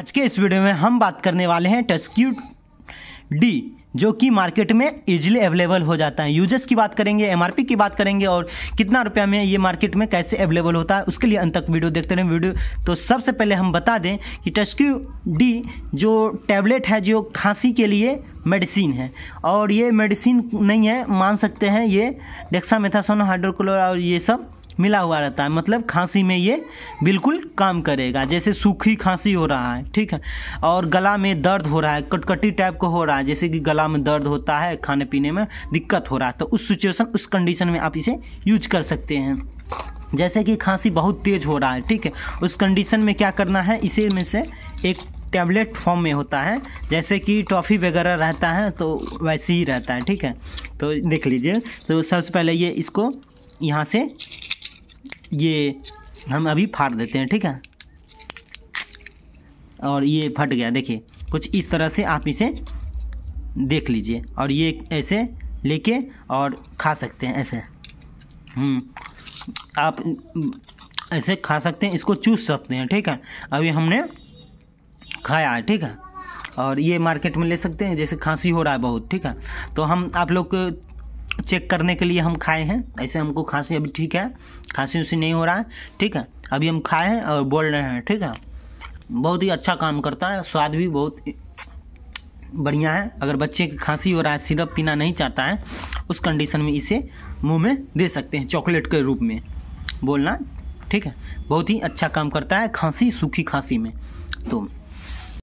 आज के इस वीडियो में हम बात करने वाले हैं टस्क्यू डी जो कि मार्केट में इजीली अवेलेबल हो जाता है यूजर्स की बात करेंगे एमआरपी की बात करेंगे और कितना रुपया में ये मार्केट में कैसे अवेलेबल होता है उसके लिए अंत तक वीडियो देखते रहें वीडियो तो सबसे पहले हम बता दें कि टस्क्यू डी जो टैबलेट है जो खांसी के लिए मेडिसिन है और ये मेडिसिन नहीं है मान सकते हैं ये डेक्सामेथासोन हाइड्रोक्लोर और ये सब मिला हुआ रहता है मतलब खांसी में ये बिल्कुल काम करेगा जैसे सूखी खांसी हो रहा है ठीक है और गला में दर्द हो रहा है कटकटी टाइप का हो रहा है जैसे कि गला में दर्द होता है खाने पीने में दिक्कत हो रहा है तो उस सिचुएशन उस कंडीशन में आप इसे यूज कर सकते हैं जैसे कि खांसी बहुत तेज़ हो रहा है ठीक है उस कंडीशन में क्या करना है इसे में से एक टैबलेट फॉर्म में होता है जैसे कि टॉफ़ी वगैरह रहता है तो वैसे ही रहता है ठीक है तो देख लीजिए तो सबसे पहले ये इसको यहाँ से ये हम अभी फाड़ देते हैं ठीक है और ये फट गया देखिए कुछ इस तरह से आप इसे देख लीजिए और ये ऐसे लेके और खा सकते हैं ऐसे हम्म। आप ऐसे खा सकते हैं इसको चूस सकते हैं ठीक है अभी हमने खाया है ठीक है और ये मार्केट में ले सकते हैं जैसे खांसी हो रहा है बहुत ठीक है तो हम आप लोग चेक करने के लिए हम खाए हैं ऐसे हमको खांसी अभी ठीक है खांसी उसी नहीं हो रहा है ठीक है अभी हम खाए हैं और बोल रहे हैं ठीक है बहुत ही अच्छा काम करता है स्वाद भी बहुत बढ़िया है अगर बच्चे की खांसी हो रहा है सिरप पीना नहीं चाहता है उस कंडीशन में इसे मुंह में दे सकते हैं चॉकलेट के रूप में बोलना ठीक है बहुत ही अच्छा काम करता है खांसी सूखी खांसी में तो